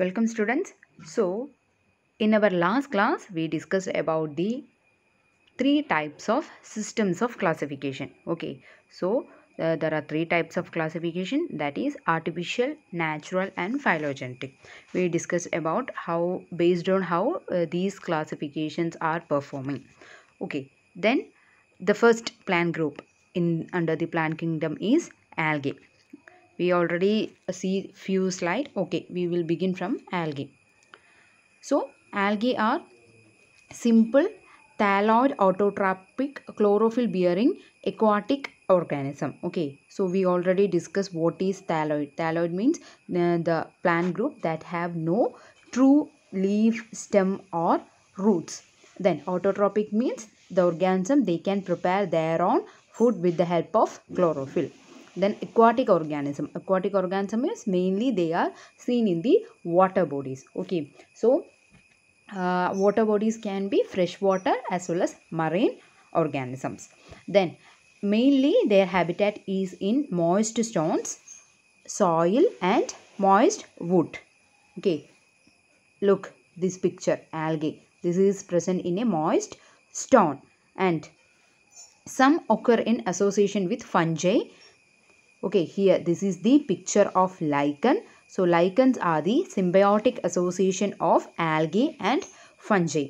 Welcome students. So, in our last class, we discussed about the three types of systems of classification. Okay. So, uh, there are three types of classification that is artificial, natural and phylogenetic. We discussed about how based on how uh, these classifications are performing. Okay. Then the first plant group in under the plant kingdom is algae we already see few slide okay we will begin from algae so algae are simple thalloid autotrophic chlorophyll bearing aquatic organism okay so we already discussed what is thalloid thalloid means uh, the plant group that have no true leaf stem or roots then autotrophic means the organism they can prepare their own food with the help of chlorophyll then aquatic organism. Aquatic organism is mainly they are seen in the water bodies. Okay. So, uh, water bodies can be freshwater as well as marine organisms. Then mainly their habitat is in moist stones, soil and moist wood. Okay. Look this picture algae. This is present in a moist stone and some occur in association with fungi Okay, here this is the picture of lichen. So, lichens are the symbiotic association of algae and fungi.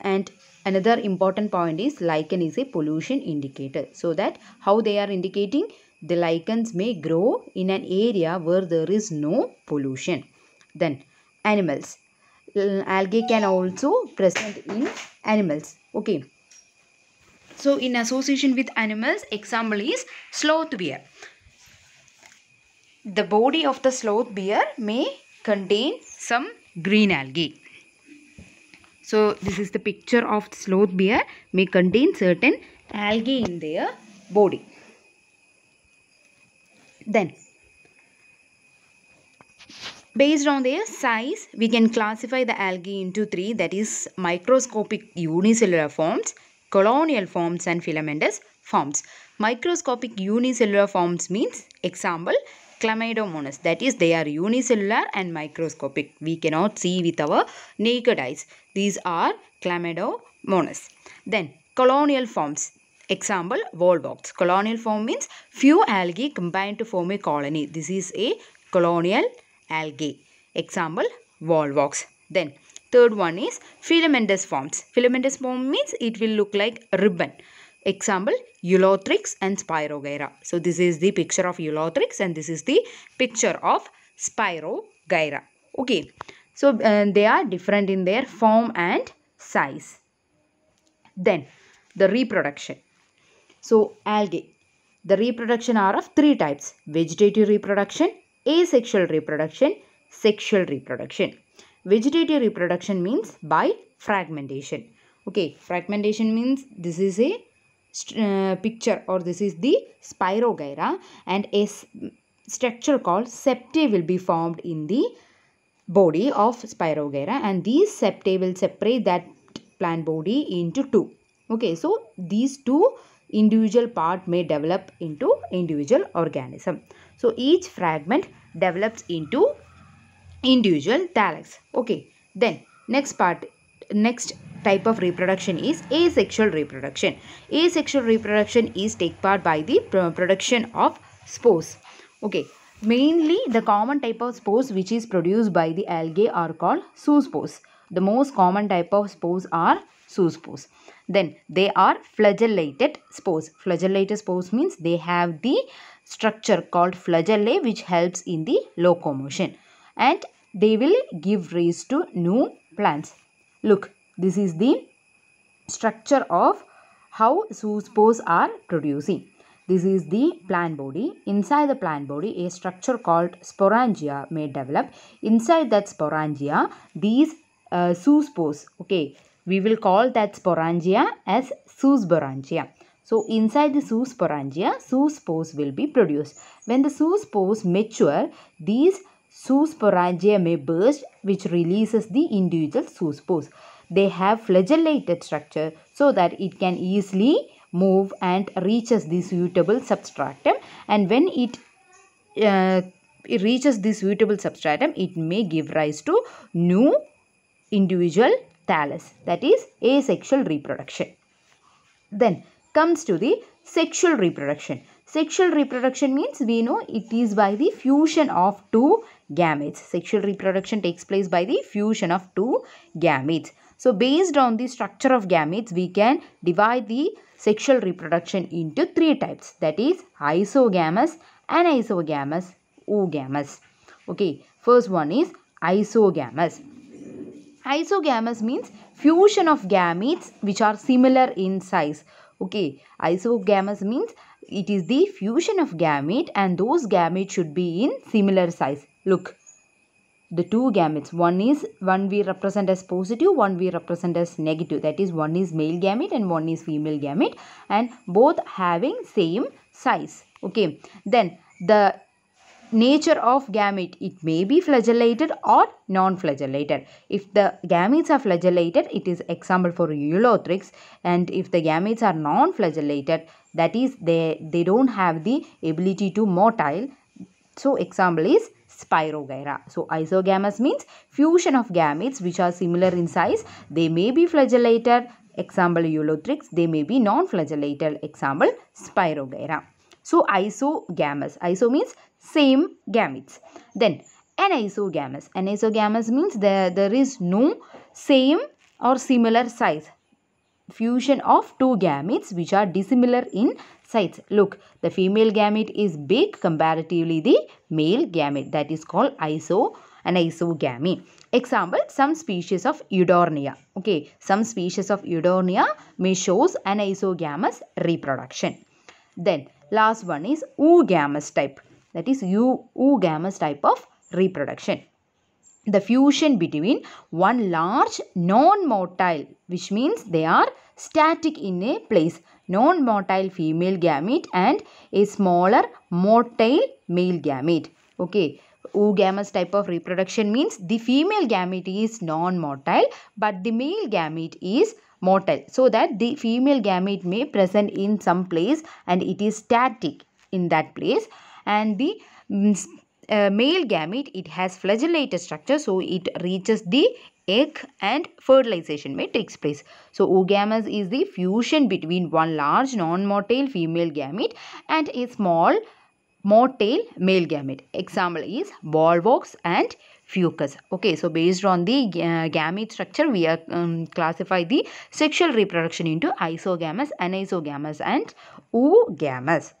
And another important point is lichen is a pollution indicator. So, that how they are indicating the lichens may grow in an area where there is no pollution. Then, animals. Algae can also present in animals. Okay. So, in association with animals, example is sloth bear the body of the sloth bear may contain some green algae. So this is the picture of the sloth bear may contain certain algae in their body. Then Based on their size, we can classify the algae into three that is microscopic unicellular forms, colonial forms and filamentous forms. Microscopic unicellular forms means example chlamydomonas. That is they are unicellular and microscopic. We cannot see with our naked eyes. These are chlamydomonas. Then colonial forms. Example, wallbox. Colonial form means few algae combined to form a colony. This is a colonial algae. Example, wallbox. Then third one is filamentous forms. Filamentous form means it will look like ribbon. Example, Eulothryx and Spirogyra. So this is the picture of Eulothryx and this is the picture of Spirogyra. Okay. So uh, they are different in their form and size. Then the reproduction. So algae. The reproduction are of three types. Vegetative reproduction, asexual reproduction, sexual reproduction. Vegetative reproduction means by fragmentation. Okay, fragmentation means this is a uh, picture or this is the spirogyra and a structure called septae will be formed in the body of spirogyra and these septae will separate that plant body into two. Okay, so these two individual part may develop into individual organism. So each fragment develops into individual talax. Okay, then next part, next type of reproduction is asexual reproduction. Asexual reproduction is take part by the production of spores. Okay. Mainly the common type of spores which is produced by the algae are called zoospores. The most common type of spores are zoospores. Then they are flagellated spores. Flagellated spores means they have the structure called flagellae which helps in the locomotion. And they will give rise to new plants. Look, this is the structure of how zoospores are producing. This is the plant body. Inside the plant body, a structure called sporangia may develop. Inside that sporangia, these uh, zoospores, okay, we will call that sporangia as zoosporangia. So, inside the zoosporangia, zoospores will be produced. When the zoospores mature, these zoosporangia may burst which releases the individual zoospores they have flagellated structure so that it can easily move and reaches the suitable substratum and when it uh, it reaches the suitable substratum, it may give rise to new individual thallus, that is asexual reproduction. Then comes to the sexual reproduction. Sexual reproduction means we know it is by the fusion of two gametes. Sexual reproduction takes place by the fusion of two gametes. So based on the structure of gametes, we can divide the sexual reproduction into three types that is isogamous, anisogamous, oogamous. Okay, first one is isogamous. Isogamous means fusion of gametes which are similar in size. Okay, isogamous means it is the fusion of gamete and those gametes should be in similar size. Look, the two gametes one is one we represent as positive one we represent as negative that is one is male gamete and one is female gamete and both having same size okay then the nature of gamete it may be flagellated or non-flagellated if the gametes are flagellated it is example for eulothrix and if the gametes are non-flagellated that is they they don't have the ability to motile so example is Spirogyra. So isogamous means fusion of gametes which are similar in size. They may be flagellated, example Eulothryx. They may be non-flagellated, example Spirogyra. So isogamous. Iso means same gametes. Then anisogamous. Anisogamous means there, there is no same or similar size. Fusion of two gametes which are dissimilar in sides. Look, the female gamete is big comparatively the male gamete that is called iso and isogamy. Example, some species of Eudornea. Okay, some species of Eudornea may shows an isogamous reproduction. Then, last one is oogamous type. That is oogamous type of reproduction. The fusion between one large non-motile, which means they are static in a place, non-motile female gamete and a smaller motile male gamete. Okay. Oogamous type of reproduction means the female gamete is non-motile but the male gamete is motile so that the female gamete may present in some place and it is static in that place and the mm, uh, male gamete it has flagellated structure so it reaches the egg and fertilization may takes place. So oogamous is the fusion between one large non-motile female gamete and a small motile male gamete. Example is box and fucus. Okay, so based on the uh, gamete structure, we are um, classify the sexual reproduction into isogamous, anisogamous and oogamous.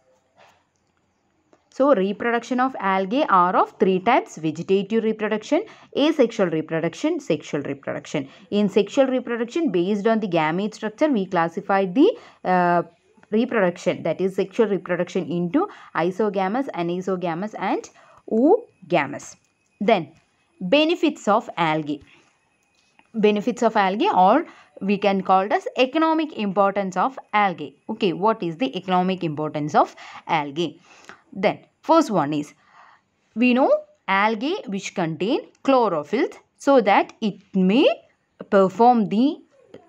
So reproduction of algae are of three types vegetative reproduction, asexual reproduction, sexual reproduction. In sexual reproduction based on the gamete structure we classified the uh, reproduction that is sexual reproduction into isogamous, anisogamous and oogamous. Then benefits of algae. Benefits of algae or we can call this economic importance of algae. Okay, what is the economic importance of algae? Then first one is we know algae which contain chlorophyll so that it may perform the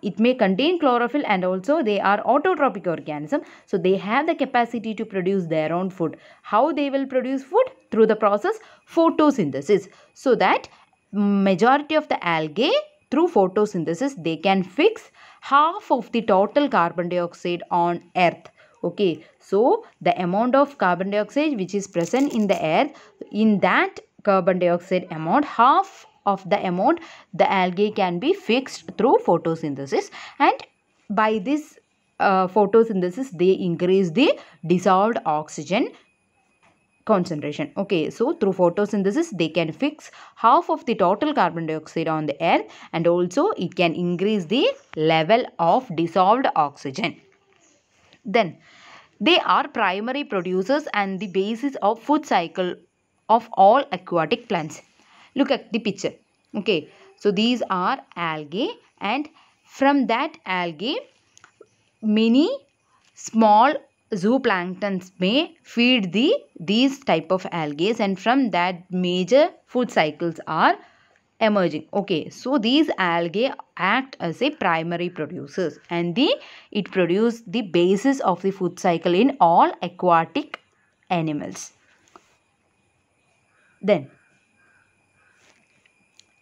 it may contain chlorophyll and also they are autotrophic organism so they have the capacity to produce their own food how they will produce food through the process photosynthesis so that majority of the algae through photosynthesis they can fix half of the total carbon dioxide on earth okay so the amount of carbon dioxide which is present in the air in that carbon dioxide amount half of the amount the algae can be fixed through photosynthesis and by this uh, photosynthesis they increase the dissolved oxygen concentration okay so through photosynthesis they can fix half of the total carbon dioxide on the air and also it can increase the level of dissolved oxygen then they are primary producers and the basis of food cycle of all aquatic plants. Look at the picture. Okay. So these are algae and from that algae many small zooplanktons may feed the these type of algae and from that major food cycles are emerging okay so these algae act as a primary producers and the it produce the basis of the food cycle in all aquatic animals then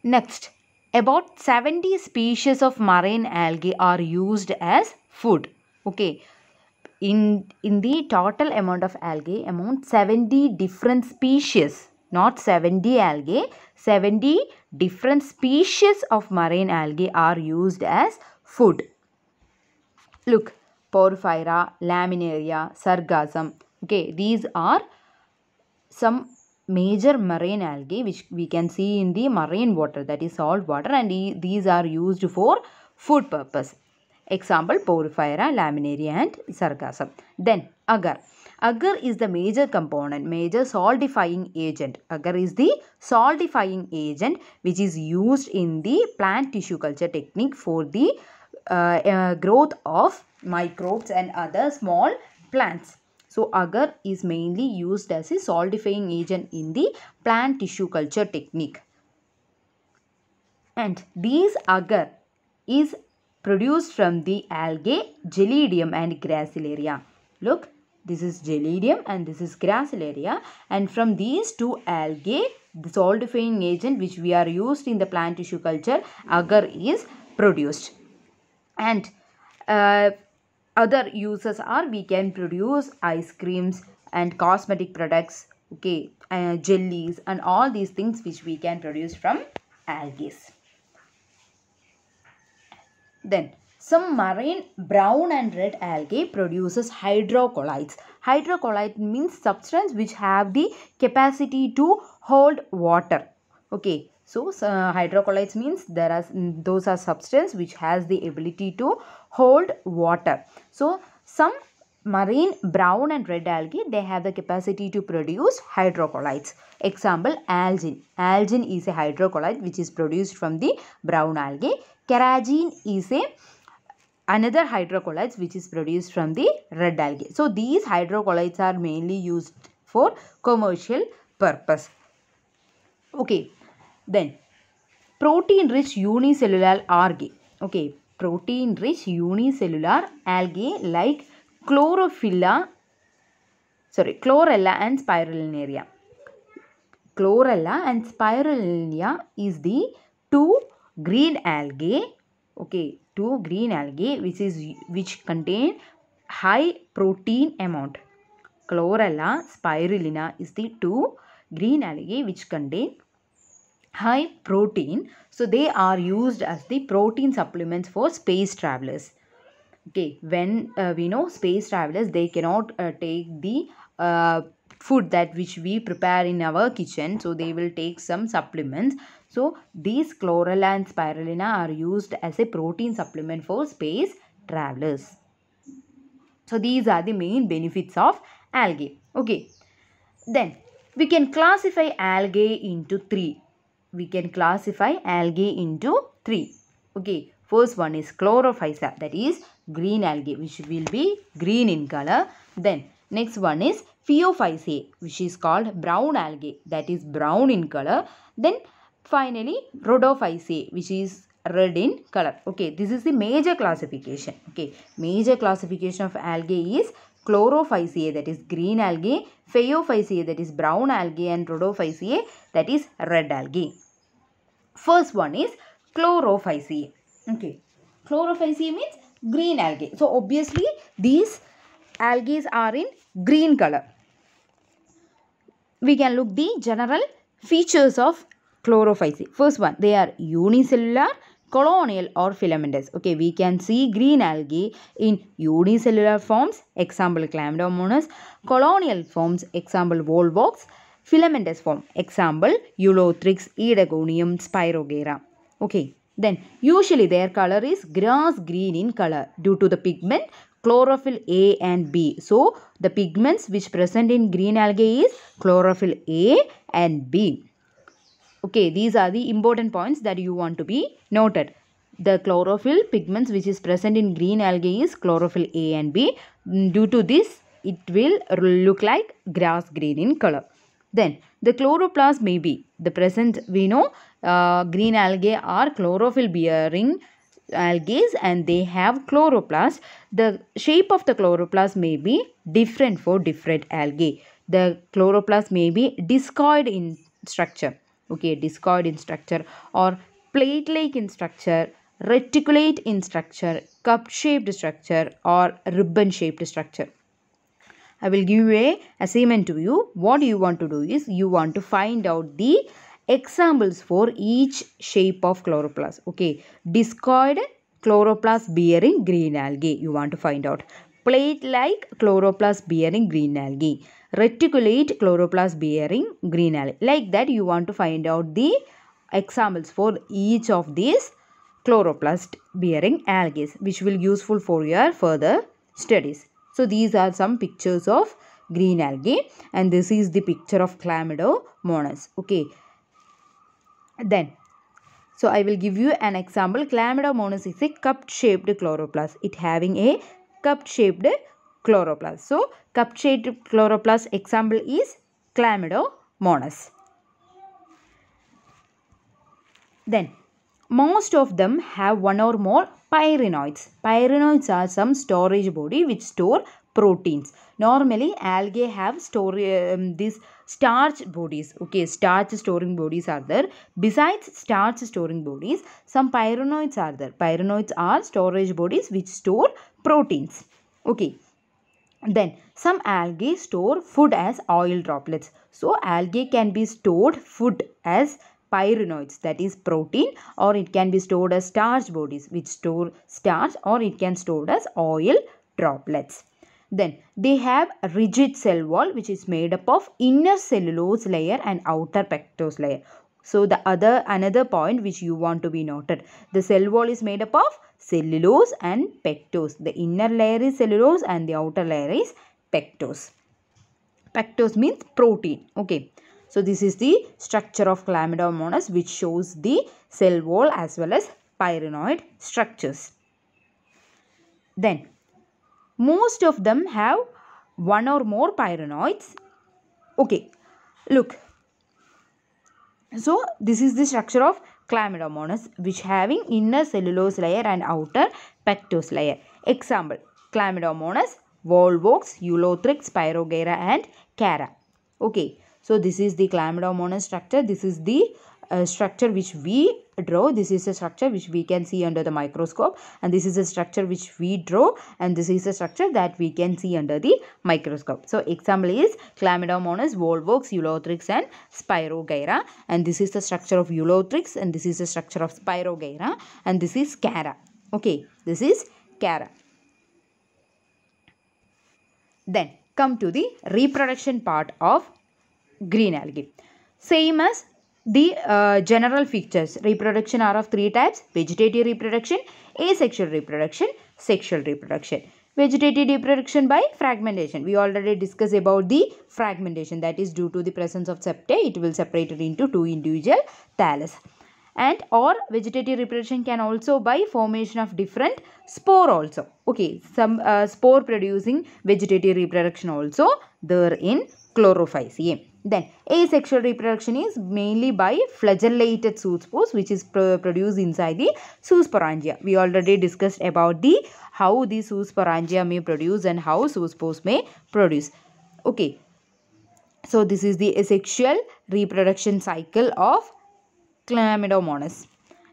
next about 70 species of marine algae are used as food okay in in the total amount of algae amount 70 different species not 70 algae 70 different species of marine algae are used as food. Look, porphyra, laminaria, sargassum. Okay, these are some major marine algae which we can see in the marine water that is salt water and e these are used for food purpose. Example, porphyra, laminaria and sargassum. Then, agar agar is the major component major solidifying agent agar is the solidifying agent which is used in the plant tissue culture technique for the uh, uh, growth of microbes and other small plants so agar is mainly used as a solidifying agent in the plant tissue culture technique and these agar is produced from the algae, gelidium and gracilaria. Look, this is Gelidium and this is Gracilaria. And from these two algae, the solidifying agent which we are used in the plant tissue culture, agar is produced. And uh, other uses are we can produce ice creams and cosmetic products, okay, uh, jellies and all these things which we can produce from algae. Then some marine brown and red algae produces hydrocolloids. Hydrocolloid means substance which have the capacity to hold water. Okay, so uh, hydrocolloids means there are mm, those are substance which has the ability to hold water. So some marine brown and red algae they have the capacity to produce hydrocolloids example algin algin is a hydrocolloid which is produced from the brown algae carrageen is a another hydrocolloids which is produced from the red algae. So these hydrocolloids are mainly used for commercial purpose. Okay, then protein rich unicellular algae. Okay, protein rich unicellular algae like chlorophylla, sorry, chlorella and spirulinaria. Chlorella and spirulinaria is the two green algae okay to green algae which is which contain high protein amount. Chlorella spirulina is the two green algae which contain high protein. So they are used as the protein supplements for space travelers. Okay, when uh, we know space travelers, they cannot uh, take the uh, food that which we prepare in our kitchen. So they will take some supplements so these chloral and spirulina are used as a protein supplement for space travelers. So these are the main benefits of algae. Okay. Then we can classify algae into three. We can classify algae into three. Okay. First one is chlorophylla that is green algae which will be green in color. Then next one is pheophysae which is called brown algae that is brown in color. Then Finally, Rhodophyceae which is red in color. Okay, this is the major classification. Okay, major classification of algae is chlorophyceae that is green algae, phaeophyceae that is brown algae and rhodophyceae that is red algae. First one is chlorophyceae. Okay, chlorophyceae means green algae. So obviously these algae are in green color. We can look the general features of Chlorophyce First one, they are unicellular, colonial or filamentous. Okay, we can see green algae in unicellular forms, example chlamydomonas, colonial forms, example volvox, filamentous form, example eulothrix, edagonium, spirogera. Okay, then usually their color is grass green in color due to the pigment chlorophyll A and B. So, the pigments which present in green algae is chlorophyll A and B. Okay, these are the important points that you want to be noted. The chlorophyll pigments which is present in green algae is chlorophyll A and B. Mm, due to this, it will look like grass green in color. Then the chloroplast may be the present we know uh, green algae are chlorophyll bearing algae and they have chloroplast. The shape of the chloroplast may be different for different algae. The chloroplast may be discoid in structure okay discoid in structure or plate like in structure reticulate in structure cup shaped structure or ribbon shaped structure I will give a assignment to you. What you want to do is you want to find out the examples for each shape of chloroplast. Okay, discoid chloroplast bearing green algae. You want to find out plate-like chloroplast bearing green algae reticulate chloroplast bearing green algae. Like that you want to find out the examples for each of these chloroplast bearing algae which will useful for your further studies. So these are some pictures of green algae and this is the picture of Chlamydomonas. Okay. Then so I will give you an example. Chlamydomonas is a cup-shaped chloroplast. It having a cup-shaped chloroplast. So, cup-shaped chloroplast example is Chlamydomonas. Then, most of them have one or more pyrenoids. Pyrenoids are some storage body which store proteins. Normally, algae have store, um, these starch bodies. Okay, starch storing bodies are there. Besides starch storing bodies, some pyrenoids are there. Pyrenoids are storage bodies which store proteins. Okay, then some algae store food as oil droplets. So algae can be stored food as pyrenoids that is protein or it can be stored as starch bodies which store starch or it can stored as oil droplets. Then they have a rigid cell wall which is made up of inner cellulose layer and outer pectose layer. So the other another point which you want to be noted. The cell wall is made up of cellulose and pectose. The inner layer is cellulose and the outer layer is pectose. Pectose means protein. Okay. So this is the structure of Chlamydomonas which shows the cell wall as well as pyrenoid structures. Then most of them have one or more pyrenoids. Okay, look. So this is the structure of chlamydomonas which having inner cellulose layer and outer pectose layer. Example, chlamydomonas, volvox, eulothrix, pyrogera and cara. Okay, so this is the chlamydomonas structure. This is the uh, structure which we draw this is a structure which we can see under the microscope and this is a structure which we draw and this is a structure that we can see under the microscope so example is chlamydomonas volvox Ulothrix, and spirogyra and this is the structure of Ulothrix, and this is the structure of spirogyra and this is cara okay this is cara then come to the reproduction part of green algae same as the uh, general features. Reproduction are of three types. Vegetative reproduction, asexual reproduction, sexual reproduction. Vegetative reproduction by fragmentation. We already discussed about the fragmentation that is due to the presence of septae. It will separate it into two individual thallus. And or vegetative reproduction can also by formation of different spore also. Okay, some uh, spore producing vegetative reproduction also there in chlorophyce. Then asexual reproduction is mainly by flagellated zoospores which is produced inside the zoosporangia. We already discussed about the how the zoosporangia may produce and how zoospores may produce. Okay. So this is the asexual reproduction cycle of Chlamydomonas.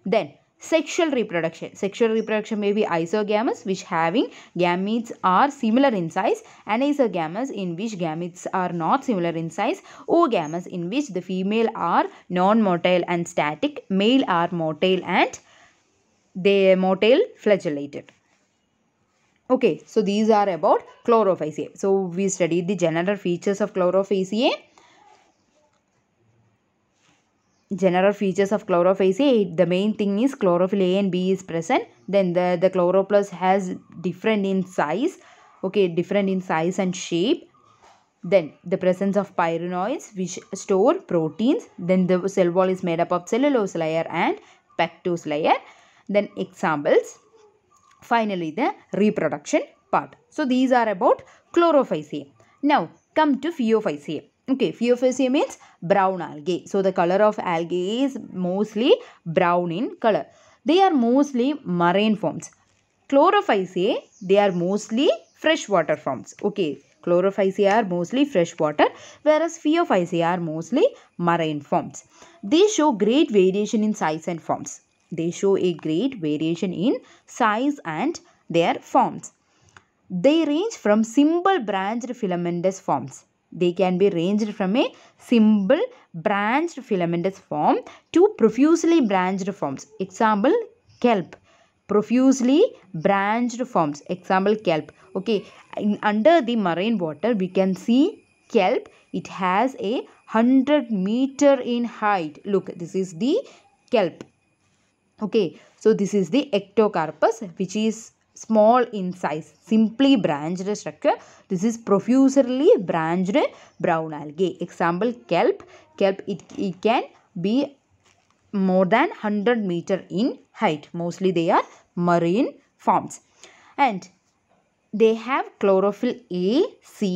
Then Sexual reproduction. Sexual reproduction may be isogamous which having gametes are similar in size, anisogamous in which gametes are not similar in size, Oogamous in which the female are non-motile and static, male are motile and they motile flagellated. Okay, so these are about chlorophyceae. So we studied the general features of chlorophyceae general features of chlorophase A, the main thing is chlorophyll A and B is present. Then the, the chloroplast has different in size, okay, different in size and shape. Then the presence of pyrenoids which store proteins. Then the cell wall is made up of cellulose layer and pectose layer. Then examples. Finally, the reproduction part. So, these are about chlorophyce A. Now, come to pheophyce A. Okay, Pheophysia means brown algae. So, the color of algae is mostly brown in color. They are mostly marine forms. Chlorophyceae they are mostly freshwater forms. Okay, chlorophyceae are mostly freshwater, whereas Pheophysae are mostly marine forms. They show great variation in size and forms. They show a great variation in size and their forms. They range from simple branched filamentous forms they can be ranged from a simple branched filamentous form to profusely branched forms. Example, kelp. Profusely branched forms. Example, kelp. Okay, In, under the marine water, we can see kelp. It has a 100 meter in height. Look, this is the kelp. Okay, so this is the ectocarpus which is small in size, simply branched structure. This is profusely branched brown algae. Example, kelp. Kelp, it, it can be more than 100 meter in height. Mostly they are marine forms. And they have chlorophyll A, C,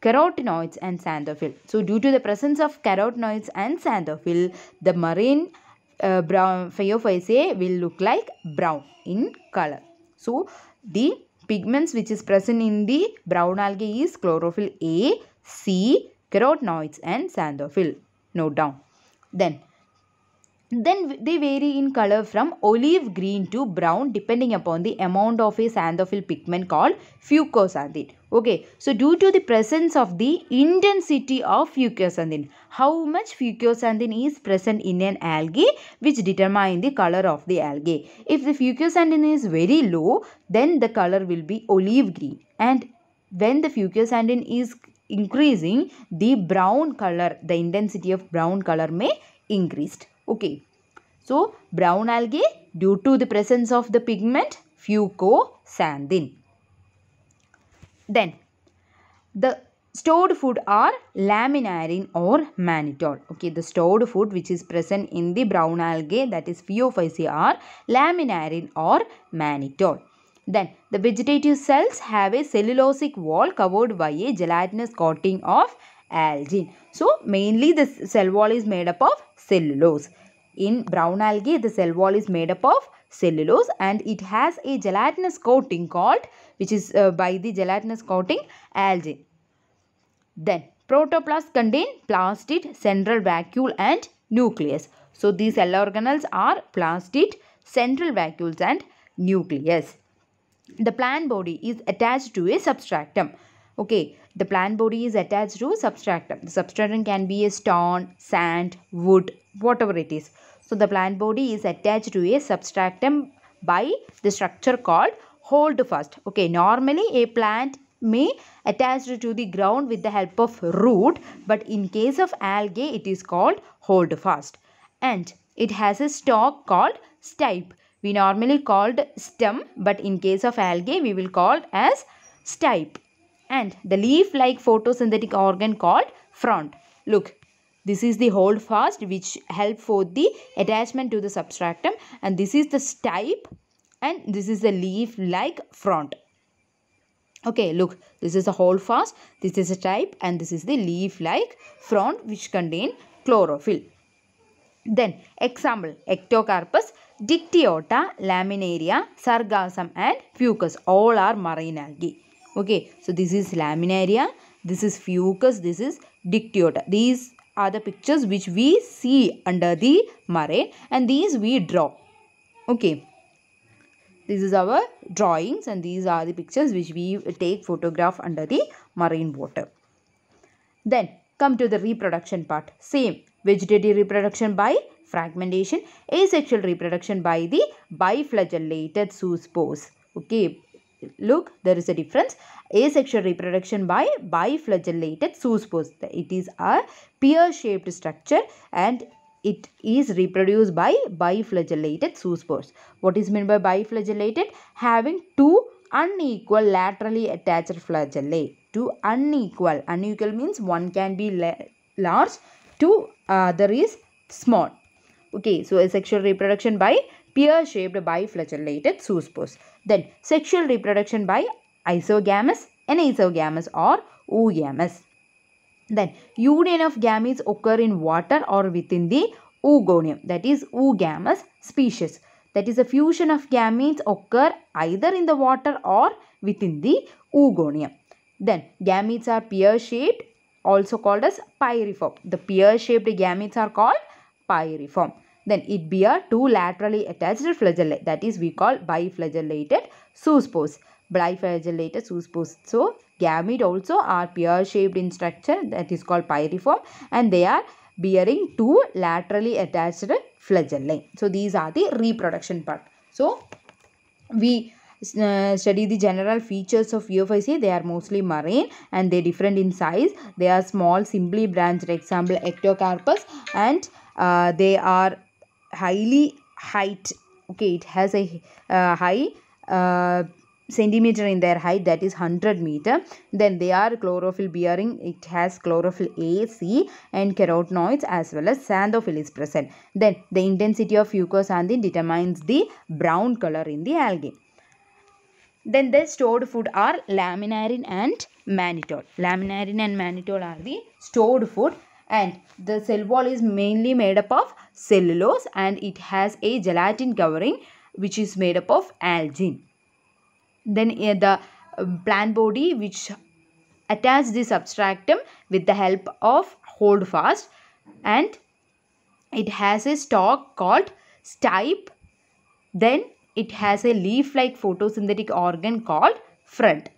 carotenoids and xanthophyll. So due to the presence of carotenoids and xanthophyll, the marine uh, brown phyophase will look like brown in color. So, the pigments which is present in the brown algae is chlorophyll A, C, carotenoids and xanthophyll. Note down. Then, then they vary in color from olive green to brown depending upon the amount of a xanthophyll pigment called fucoxanthin. Okay, so due to the presence of the intensity of fucosanthin, how much fucosanthin is present in an algae which determine the color of the algae. If the fucosanthin is very low, then the color will be olive green. And when the fucosanthin is increasing, the brown color, the intensity of brown color may increased. Okay, so brown algae due to the presence of the pigment fucosanthin. Then the stored food are laminarin or mannitol okay the stored food which is present in the brown algae that is pheophysae are laminarin or mannitol then the vegetative cells have a cellulosic wall covered by a gelatinous coating of algae. so mainly the cell wall is made up of cellulose in brown algae the cell wall is made up of cellulose and it has a gelatinous coating called which is uh, by the gelatinous coating algae. Then protoplasts contain plastid, central vacuole and nucleus. So these cell organelles are plastid, central vacuoles and nucleus. The plant body is attached to a substratum. Okay, the plant body is attached to a substratum. The substratum can be a stone, sand, wood, whatever it is. So the plant body is attached to a substratum by the structure called hold fast. Okay, normally a plant may attached to the ground with the help of root but in case of algae it is called hold fast and it has a stalk called stipe we normally called stem but in case of algae we will call as stipe and the leaf like photosynthetic organ called frond look this is the hold fast which help for the attachment to the substratum and this is the stipe and this is a leaf like front. okay look this is a fast this is a type and this is the leaf like front, which contain chlorophyll then example ectocarpus dictyota laminaria sargassum and fucus all are marine algae okay so this is laminaria this is fucus this is dictyota these are the pictures which we see under the marine and these we draw okay this is our drawings and these are the pictures which we take photograph under the marine water. Then come to the reproduction part. Same vegetative reproduction by fragmentation, asexual reproduction by the biflagellated zoospores. Okay, look there is a difference asexual reproduction by biflagellated zoospores it is a pear shaped structure and it is reproduced by biflagellated zoospores. What is meant by biflagellated? Having two unequal laterally attached flagellae. Two unequal. Unequal means one can be large, two other is small. Okay, so sexual reproduction by pear-shaped biflagellated zoospores. Then sexual reproduction by isogamous, anisogamous or oogamous. Then union of gametes occur in water or within the oogonium that is oogamous species. That is a fusion of gametes occur either in the water or within the oogonium. Then gametes are pear-shaped also called as pyriform. The pear-shaped gametes are called pyriform. Then it bear two laterally attached flagellate that is we call biflagellated zoospores. Biflagellated zoospores. So gamete also are pear-shaped in structure that is called pyriform and they are bearing two laterally attached flagellae. So, these are the reproduction part. So, we uh, study the general features of Euphausiae. They are mostly marine and they different in size. They are small, simply branched, example ectocarpus and uh, they are highly height. Okay, it has a uh, high uh, centimeter in their height that is 100 meter then they are chlorophyll bearing it has chlorophyll a c and carotenoids as well as xanthophyll is present then the intensity of fucosanthin determines the brown color in the algae then the stored food are laminarin and mannitol laminarin and mannitol are the stored food and the cell wall is mainly made up of cellulose and it has a gelatin covering which is made up of algine. Then uh, the um, plant body which attach the substratum with the help of hold fast and it has a stalk called stipe. Then it has a leaf-like photosynthetic organ called front.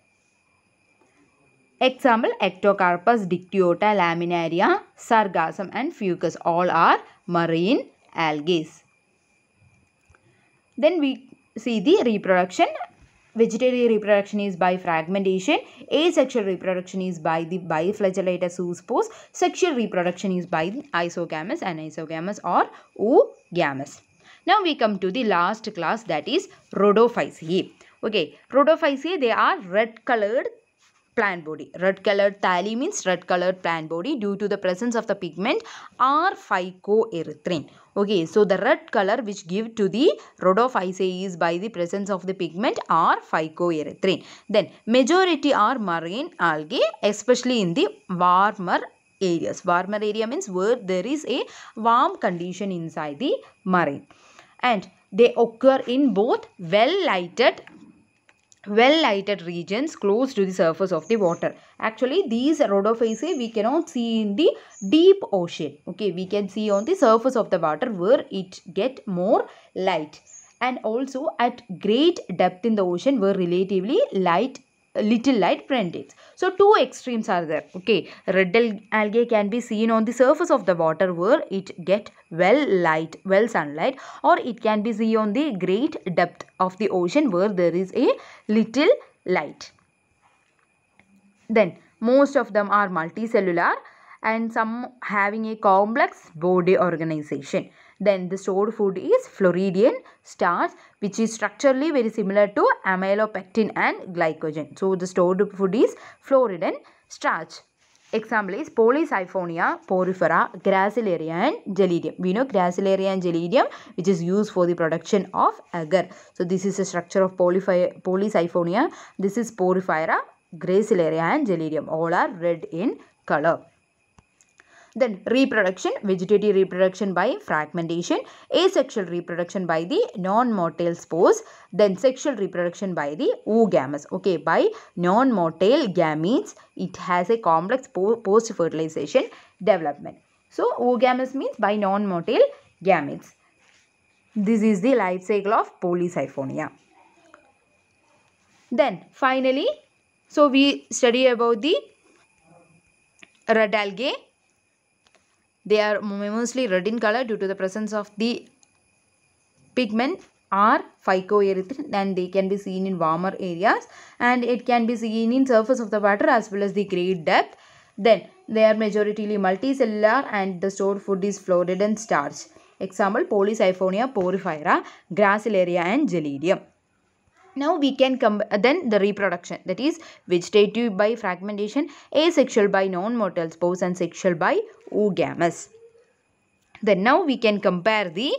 Example, Ectocarpus dictyota laminaria, sargassum and fucus all are marine algae. Then we see the reproduction Vegetarian reproduction is by fragmentation. Asexual reproduction is by the biflagellatus oospores. Sexual reproduction is by the isogamous, anisogamous or oogamous. Now we come to the last class that is rhodophyceae. Okay, rhodophyceae, they are red colored plant body. Red colored thaly means red colored plant body due to the presence of the pigment r 5 Okay, so the red color which give to the rhodophysae is by the presence of the pigment r 5 Then majority are marine algae especially in the warmer areas. Warmer area means where there is a warm condition inside the marine. And they occur in both well-lighted well lighted regions close to the surface of the water. Actually, these rhodophaceae we cannot see in the deep ocean. Okay, we can see on the surface of the water where it get more light. And also at great depth in the ocean where relatively light little light brendites. So two extremes are there. Okay, red algae can be seen on the surface of the water where it get well light, well sunlight or it can be seen on the great depth of the ocean where there is a little light. Then most of them are multicellular and some having a complex body organization. Then the stored food is Floridian starch which is structurally very similar to amylopectin and glycogen. So the stored food is Floridian starch. Example is Polysiphonia porifera, Gracilaria and Gelidium. We know Gracilaria and Gelidium which is used for the production of agar. So this is the structure of Polysiphonia. This is Porifera, Gracilaria and Gelidium. All are red in color. Then reproduction, vegetative reproduction by fragmentation, asexual reproduction by the non-motile spores, then sexual reproduction by the oogamas, okay, by non-motile gametes. It has a complex po post-fertilization development. So, oogamas means by non-motile gametes. This is the life cycle of polysiphonia. Then, finally, so we study about the red algae they are mostly red in color due to the presence of the pigment are phycoerythrin and they can be seen in warmer areas and it can be seen in surface of the water as well as the great depth. Then they are majorityly multicellular and the stored food is floated and starch. Example Polysiphonia, porifera, gracilaria and gelidium. Now we can come uh, then the reproduction that is vegetative by fragmentation, asexual by non-mortal spores and sexual by oogamous. Then now we can compare the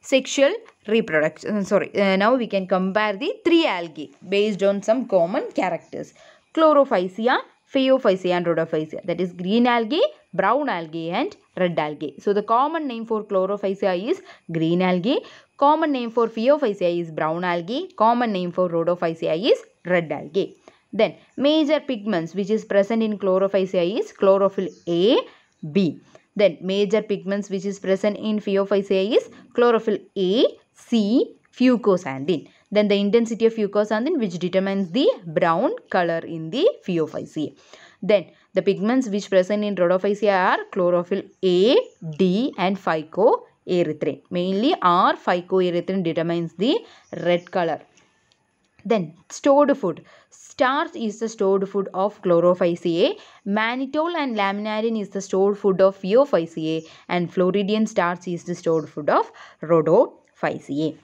sexual reproduction uh, sorry uh, now we can compare the three algae based on some common characters chlorophysia phaeophysia and rhodophysia that is green algae brown algae and red algae so the common name for chlorophysia is green algae Common name for Pheophysia is brown algae. Common name for Rhodophysia is red algae. Then major pigments which is present in chlorophysia is chlorophyll A, B. Then major pigments which is present in Pheophysia is chlorophyll A, C, fucosandin. Then the intensity of fucosandin which determines the brown color in the Pheophysia. Then the pigments which present in Rhodophysia are chlorophyll A, D and phyco erythrin. Mainly r 5 determines the red color. Then stored food. Starch is the stored food of chlorophyceae. Mannitol and laminarin is the stored food of Eophyceae. And Floridian starch is the stored food of Rhodophyceae.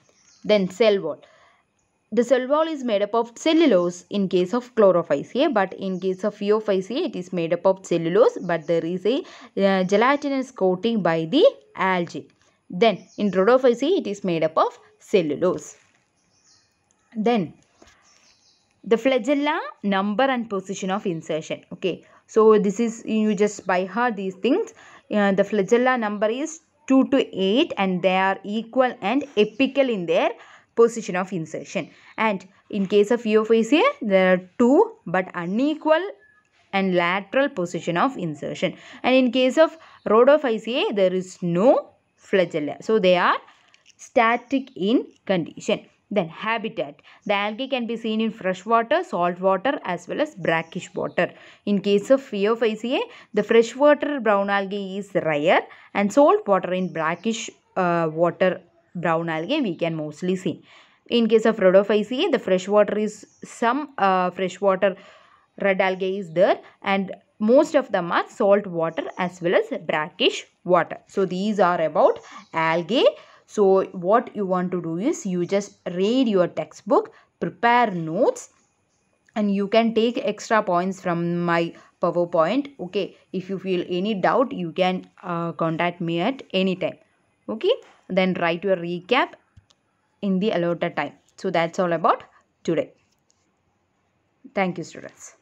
Then cell wall. The cell wall is made up of cellulose in case of chlorophyceae but in case of Eophyceae it is made up of cellulose but there is a uh, gelatinous coating by the algae. Then in rhodophysi, it is made up of cellulose. Then the flagella number and position of insertion. Okay. So this is you just by heart these things. Uh, the flagella number is 2 to 8 and they are equal and apical in their position of insertion. And in case of Eophysia, there are 2 but unequal and lateral position of insertion. And in case of Rhodophysiae, there is no flagella. So they are static in condition. Then habitat. The algae can be seen in fresh water, salt water as well as brackish water. In case of Phaeophyceae, the freshwater brown algae is rare and salt water in brackish uh, water brown algae we can mostly see. In case of Rhodophyceae, the freshwater is some uh, freshwater red algae is there and most of them are salt water as well as brackish water. So these are about algae. So what you want to do is you just read your textbook, prepare notes and you can take extra points from my PowerPoint. Okay, if you feel any doubt, you can uh, contact me at any time. Okay, then write your recap in the allotted time. So that's all about today. Thank you students.